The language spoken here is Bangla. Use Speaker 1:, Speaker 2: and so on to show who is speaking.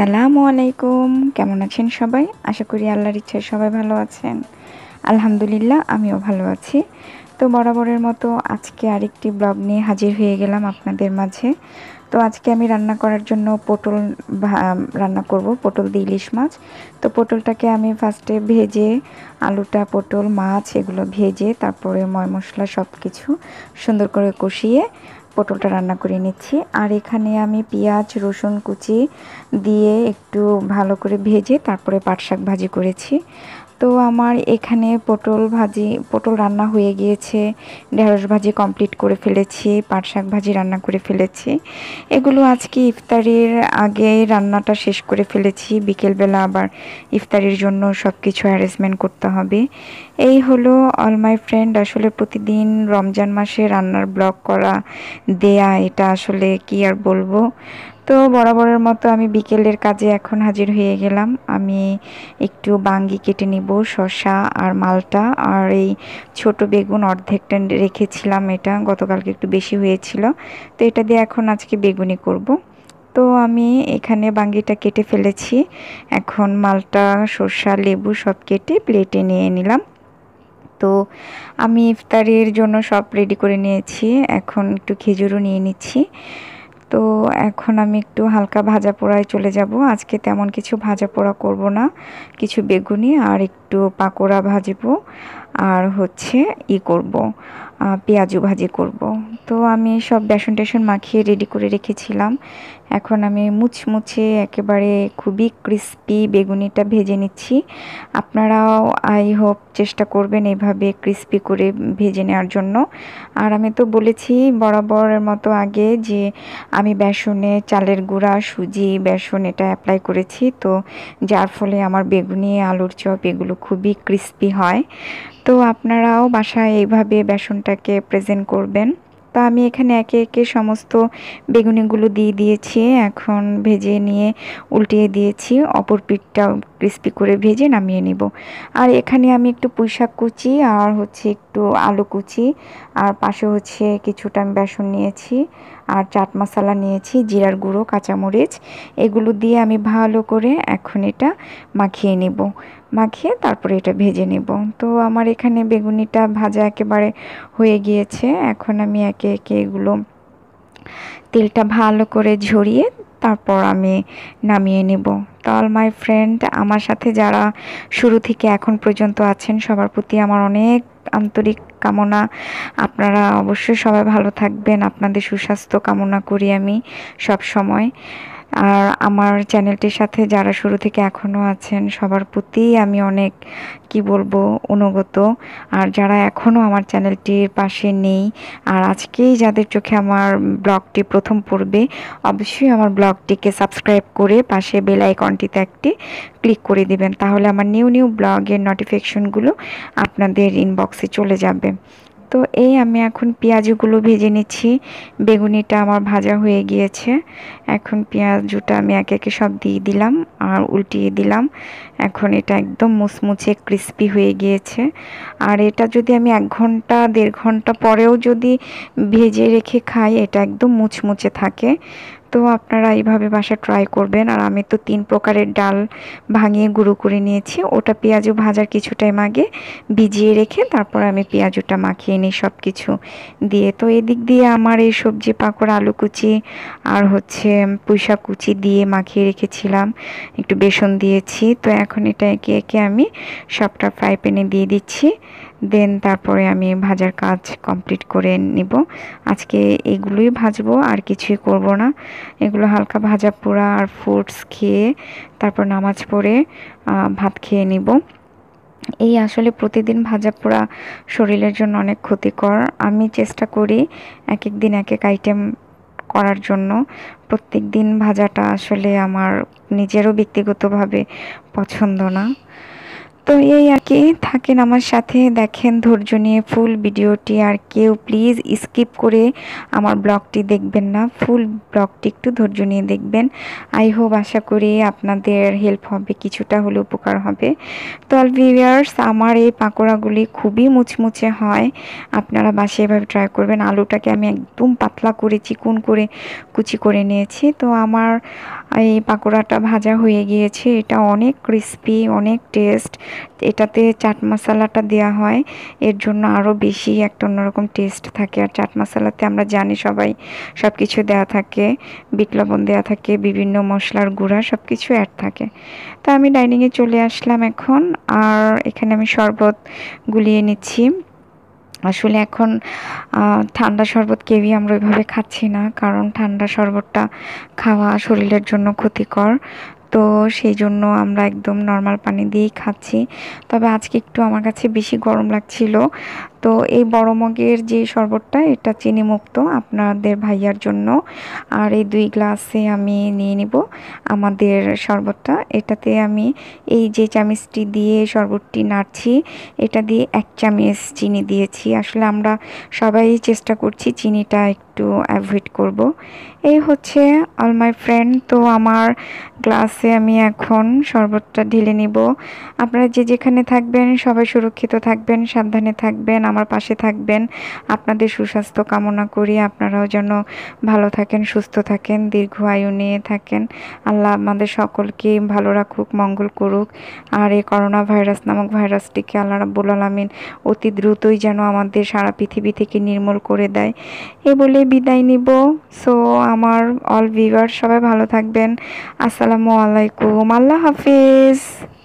Speaker 1: আসসালামু আলাইকুম কেমন আছেন সবাই আশা করি আল্লাহর ইচ্ছায় সবাই ভালো আছেন আলহামদুলিল্লাহ আমিও ভালো আছি তো বরাবরের মতো আজকে আরেকটি ব্লগ নিয়ে হাজির হয়ে গেলাম আপনাদের মাঝে তো আজকে আমি রান্না করার জন্য পটল রান্না করব পটল দিয়ে ইলিশ মাছ তো পটলটাকে আমি ফার্স্টে ভেজে আলুটা পটল মাছ এগুলো ভেজে তারপরে ময় মশলা সব কিছু সুন্দর করে কষিয়ে পটলটা রান্না করে নিচ্ছি আর এখানে আমি পেঁয়াজ রসুন কুচি দিয়ে একটু ভালো করে ভেজে তারপরে পাট শাক ভাজি করেছি তো আমার এখানে পটল ভাজি পটল রান্না হয়ে গিয়েছে ঢেঁড়স ভাজি কমপ্লিট করে ফেলেছি পাট শাক ভাজি রান্না করে ফেলেছি এগুলো আজকে ইফতারির আগে রান্নাটা শেষ করে ফেলেছি বিকেলবেলা আবার ইফতারির জন্য সব কিছু অ্যারেঞ্জমেন্ট করতে হবে এই হলো অল মাই ফ্রেন্ড আসলে প্রতিদিন রমজান মাসে রান্নার ব্লগ করা দেয়া এটা আসলে কি আর বলবো তো বরাবরের মতো আমি বিকেলের কাজে এখন হাজির হয়ে গেলাম আমি একটু বাঙ্গি কেটে নিব শশা আর মালটা আর এই ছোট বেগুন অর্ধেকটা রেখেছিলাম এটা গতকালকে একটু বেশি হয়েছিল তো এটা দিয়ে এখন আজকে বেগুনি করব। তো আমি এখানে বাঙ্গিটা কেটে ফেলেছি এখন মালটা শসা লেবু সব কেটে প্লেটে নিয়ে নিলাম তো আমি ইফতারির জন্য সব রেডি করে নিয়েছি এখন একটু খেজুরও নিয়ে নিচ্ছি তো এখন আমি একটু হালকা ভাজা পোড়ায় চলে যাব আজকে তেমন কিছু ভাজা পোড়া করব না কিছু বেগুনি আর একটু পাকোড়া ভাজব আর হচ্ছে ই করব পেঁয়াজু ভাজি করব তো আমি সব বেসন টেসন মাখিয়ে রেডি করে রেখেছিলাম এখন আমি মুচমুচে একেবারে খুবই ক্রিস্পি বেগুনিটা ভেজে নিচ্ছি আপনারাও আই হোপ চেষ্টা করবেন এইভাবে ক্রিস্পি করে ভেজে নেওয়ার জন্য আর আমি তো বলেছি বরাবরের মতো আগে যে আমি বেসনে চালের গুঁড়া সুজি বেসন এটা অ্যাপ্লাই করেছি তো যার ফলে আমার বেগুনি আলুর চপ এগুলো খুবই ক্রিস্পি হয় তো আপনারাও বাসায় এইভাবে বেসনটাকে প্রেজেন্ট করবেন তো আমি এখানে একে একে সমস্ত বেগুনিগুলো দিয়ে দিয়েছি এখন ভেজে নিয়ে উল্টিয়ে দিয়েছি অপর পিঠটাও ক্রিস্পি করে ভেজে নামিয়ে নেব আর এখানে আমি একটু পুঁইশাক কুচি আর হচ্ছে একটু আলু কুচি আর পাশে হচ্ছে কিছুটা আমি বেসন নিয়েছি আর চাট মশলা নিয়েছি জিরার গুঁড়ো কাঁচামরিচ এগুলো দিয়ে আমি ভালো করে এখন এটা মাখিয়ে নেব মাখিয়ে তারপরে এটা ভেজে নেব তো আমার এখানে বেগুনিটা ভাজা একেবারে হয়ে গিয়েছে এখন আমি একে একে এগুলো তেলটা ভালো করে ঝরিয়ে তারপর আমি নামিয়ে নেব অল মাই ফ্রেন্ড আমার সাথে যারা শুরু থেকে এখন পর্যন্ত আছেন সবার প্রতি আমার অনেক আন্তরিক কামনা আপনারা অবশ্যই সবাই ভালো থাকবেন আপনাদের সুস্বাস্থ্য কামনা করি আমি সব সময়। আর আমার চ্যানেলটির সাথে যারা শুরু থেকে এখনও আছেন সবার প্রতি আমি অনেক কি বলবো অনুগত আর যারা এখনও আমার চ্যানেলটির পাশে নেই আর আজকেই যাদের চোখে আমার ব্লগটি প্রথম পড়বে অবশ্যই আমার ব্লগটিকে সাবস্ক্রাইব করে পাশে বেল আইকনটিতে একটি ক্লিক করে দিবেন তাহলে আমার নিউ নিউ ব্লগের নোটিফিকেশনগুলো আপনাদের ইনবক্সে চলে যাবে তো এই আমি এখন পেঁয়াজগুলো ভেজে নিচ্ছি বেগুনিটা আমার ভাজা হয়ে গিয়েছে এখন পেঁয়াজুটা আমি একে একে সব দিয়ে দিলাম আর উল্টিয়ে দিলাম এখন এটা একদম মুচমুচে ক্রিস্পি হয়ে গিয়েছে আর এটা যদি আমি এক ঘন্টা দেড় ঘন্টা পরেও যদি ভেজে রেখে খাই এটা একদম মুচমুচে থাকে তো আপনারা এইভাবে বাসা ট্রাই করবেন আর আমি তো তিন প্রকারের ডাল ভাঙিয়ে গুঁড়ো করে নিয়েছি ওটা পেঁয়াজু ভাজার কিছু টাইম আগে ভিজিয়ে রেখে তারপর আমি পেঁয়াজুটা মাখিয়ে নিই সব কিছু দিয়ে তো এদিক দিয়ে আমার এই সবজি পাকড় আলু কুচি আর হচ্ছে পুঁইশা কুচি দিয়ে মাখিয়ে রেখেছিলাম একটু বেসন দিয়েছি তো এখন এটা একে একে আমি সবটা ফ্রাই প্যানে দিয়ে দিচ্ছি দেন তারপরে আমি ভাজার কাজ কমপ্লিট করে নিব আজকে এগুলোই ভাজবো আর কিছুই করব না এগুলো হালকা ভাজা পোড়া আর ফ্রুটস খেয়ে তারপর নামাজ পড়ে ভাত খেয়ে নিব এই আসলে প্রতিদিন ভাজা পোড়া শরীরের জন্য অনেক ক্ষতিকর আমি চেষ্টা করি এক এক দিন এক এক আইটেম করার জন্য প্রত্যেক দিন ভাজাটা আসলে আমার নিজেরও ব্যক্তিগতভাবে পছন্দ না তো এই আর কি থাকেন আমার সাথে দেখেন ধৈর্য নিয়ে ফুল ভিডিওটি আর কেউ প্লিজ স্কিপ করে আমার ব্লগটি দেখবেন না ফুল ব্লগটি একটু ধৈর্য নিয়ে দেখবেন আই হোপ আশা করি আপনাদের হেল্প হবে কিছুটা হলে উপকার হবে তো অল ভিউয়ার্স আমার এই পাকোড়াগুলি খুবই মুচমুচে হয় আপনারা বাসে এভাবে ট্রাই করবেন আলুটাকে আমি একদম পাতলা করে চিকুন করে কুচি করে নিয়েছি তো আমার এই পাকোড়াটা ভাজা হয়ে গিয়েছে এটা অনেক ক্রিস্পি অনেক টেস্ট এটাতে চাট মশলাটা দেওয়া হয় এর জন্য আরও বেশি একটা অন্যরকম টেস্ট থাকে আর চাট মশলাতে আমরা জানি সবাই সব কিছু দেওয়া থাকে বিট লবণ দেওয়া থাকে বিভিন্ন মশলার গুঁড়া সব কিছু অ্যাড থাকে তো আমি ডাইনিংয়ে চলে আসলাম এখন আর এখানে আমি শরবত গুলিয়ে নিচ্ছি আসলে এখন ঠান্ডা শরবত কেউই আমরা ওইভাবে খাচ্ছি না কারণ ঠান্ডা শরবতটা খাওয়া শরীরের জন্য ক্ষতিকর তো সেই জন্য আমরা একদম নর্মাল পানি দিয়েই খাচ্ছি তবে আজকে একটু আমার কাছে বেশি গরম লাগছিল তো এই বড় মগের যে শরবতটা এটা চিনি মুক্ত আপনাদের ভাইয়ার জন্য আর এই দুই গ্লাসে আমি নিয়ে নিব আমাদের শরবতটা এটাতে আমি এই যে চামিচটি দিয়ে শরবতটি নাড়ছি এটা দিয়ে এক চামিচ চিনি দিয়েছি আসলে আমরা সবাই চেষ্টা করছি চিনিটা একটু অ্যাভয়েড করব। এই হচ্ছে অল মাই ফ্রেন্ড তো আমার গ্লাসে আমি এখন শরবতটা ঢেলে নিব আপনারা যে যেখানে থাকবেন সবাই সুরক্ষিত থাকবেন সাবধানে থাকবেন আমার পাশে থাকবেন আপনাদের সুস্বাস্থ্য কামনা করি আপনারাও যেন ভালো থাকেন সুস্থ থাকেন দীর্ঘ আয়ু নিয়ে থাকেন আল্লাহ আমাদের সকলকে ভালো রাখুক মঙ্গল করুক আর এই করোনা ভাইরাস নামক ভাইরাসটিকে আল্লাহ রাবুল আলমিন অতি দ্রুতই যেন আমাদের সারা পৃথিবী থেকে নির্মূল করে দেয় এ বলে বিদায় নিব সো আমার অল ভিভার সবাই ভালো থাকবেন আসসালামু আলাইকুম আল্লাহ হাফিজ